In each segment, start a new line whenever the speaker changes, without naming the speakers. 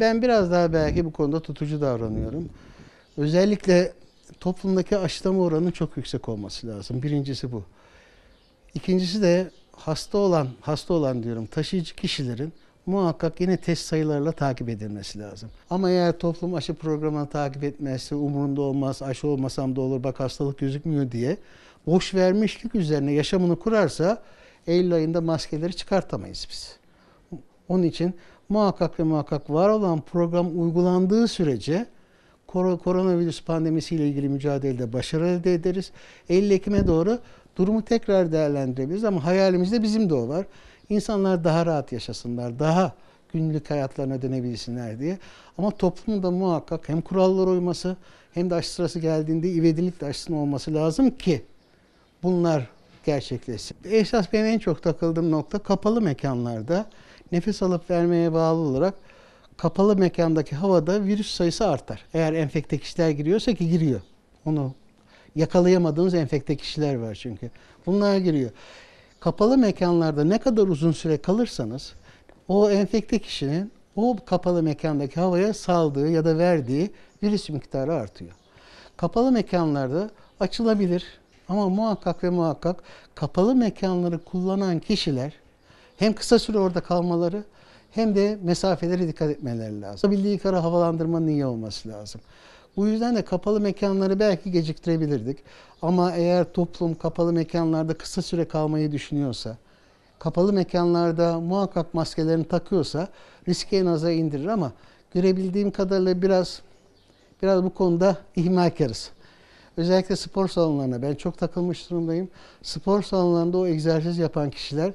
ben biraz daha belki bu konuda tutucu davranıyorum. Özellikle toplumdaki aşılama oranının çok yüksek olması lazım. Birincisi bu. İkincisi de hasta olan, hasta olan diyorum taşıyıcı kişilerin muhakkak yine test sayılarıyla takip edilmesi lazım. Ama eğer toplum aşı programını takip etmezse, umurunda olmaz, aşı olmasam da olur, bak hastalık gözükmüyor diye boş vermişlik üzerine yaşamını kurarsa Eylül ayında maskeleri çıkartamayız biz. Onun için muhakkak ve muhakkak var olan program uygulandığı sürece koronavirüs pandemisiyle ilgili mücadelede başarı elde ederiz. 50 Ekim'e doğru durumu tekrar değerlendirebiliriz ama hayalimizde bizim de o var. İnsanlar daha rahat yaşasınlar, daha günlük hayatlarına dönebilsinler diye. Ama toplumda muhakkak hem kurallara uyması hem de aşı sırası geldiğinde ivedilikle aşısının olması lazım ki bunlar gerçekleşsin. Esas benim en çok takıldığım nokta kapalı mekanlarda nefes alıp vermeye bağlı olarak kapalı mekandaki havada virüs sayısı artar. Eğer enfekte kişiler giriyorsa ki giriyor. Onu yakalayamadığınız enfekte kişiler var çünkü. Bunlar giriyor. Kapalı mekanlarda ne kadar uzun süre kalırsanız o enfekte kişinin o kapalı mekandaki havaya saldığı ya da verdiği virüs miktarı artıyor. Kapalı mekanlarda açılabilir ama muhakkak ve muhakkak kapalı mekanları kullanan kişiler hem kısa süre orada kalmaları hem de mesafelere dikkat etmeleri lazım. Bildiği kara havalandırmanın iyi olması lazım. Bu yüzden de kapalı mekanları belki geciktirebilirdik. Ama eğer toplum kapalı mekanlarda kısa süre kalmayı düşünüyorsa, kapalı mekanlarda muhakkak maskelerini takıyorsa riski en aza indirir ama görebildiğim kadarıyla biraz biraz bu konuda ihmalkarız. Özellikle spor salonlarına ben çok takılmış durumdayım. Spor salonlarında o egzersiz yapan kişiler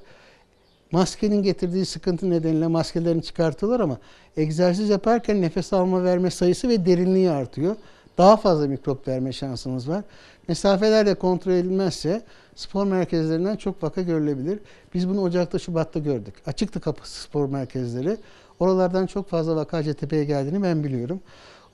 Maskenin getirdiği sıkıntı nedeniyle maskelerini çıkartıyorlar ama egzersiz yaparken nefes alma verme sayısı ve derinliği artıyor. Daha fazla mikrop verme şansımız var. Mesafeler de kontrol edilmezse spor merkezlerinden çok vaka görülebilir. Biz bunu Ocak'ta, Şubat'ta gördük. Açıktı kapısı spor merkezleri. Oralardan çok fazla vaka Hacettepe'ye geldiğini ben biliyorum.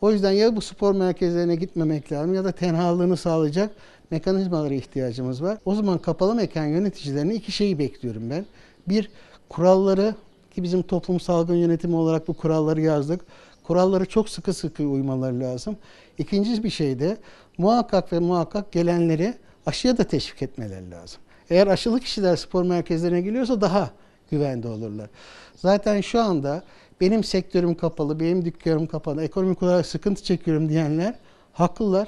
O yüzden ya bu spor merkezlerine gitmemek lazım ya da tenhalığını sağlayacak mekanizmalara ihtiyacımız var. O zaman kapalı mekan yöneticilerine iki şeyi bekliyorum ben. Bir, kuralları ki bizim toplum salgın yönetimi olarak bu kuralları yazdık. Kuralları çok sıkı sıkı uymaları lazım. İkinci bir şey de muhakkak ve muhakkak gelenleri aşıya da teşvik etmeleri lazım. Eğer aşılı kişiler spor merkezlerine geliyorsa daha güvende olurlar. Zaten şu anda benim sektörüm kapalı, benim dükkanım kapalı, ekonomik olarak sıkıntı çekiyorum diyenler haklılar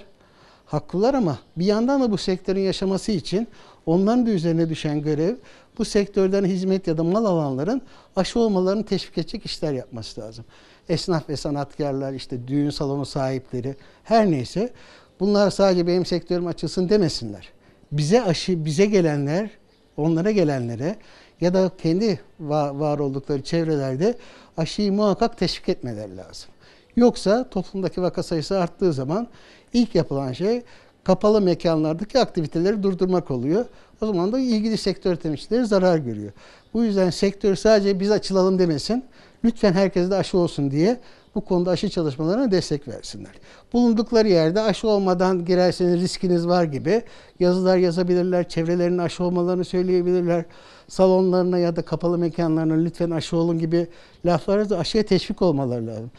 haklılar ama bir yandan da bu sektörün yaşaması için onların da üzerine düşen görev bu sektörden hizmet ya da mal alanların aşı olmalarını teşvik edecek işler yapması lazım. Esnaf ve sanatkarlar, işte düğün salonu sahipleri her neyse bunlar sadece benim sektörüm açılsın demesinler. Bize aşı, bize gelenler, onlara gelenlere ya da kendi var oldukları çevrelerde aşıyı muhakkak teşvik etmeleri lazım. Yoksa toplumdaki vaka sayısı arttığı zaman ilk yapılan şey kapalı mekanlardaki aktiviteleri durdurmak oluyor. O zaman da ilgili sektör temsilcileri zarar görüyor. Bu yüzden sektör sadece biz açılalım demesin. Lütfen herkes de aşı olsun diye bu konuda aşı çalışmalarına destek versinler. Bulundukları yerde aşı olmadan girerseniz riskiniz var gibi yazılar yazabilirler, çevrelerinin aşı olmalarını söyleyebilirler. Salonlarına ya da kapalı mekanlarına lütfen aşı olun gibi laflara da aşıya teşvik olmaları lazım.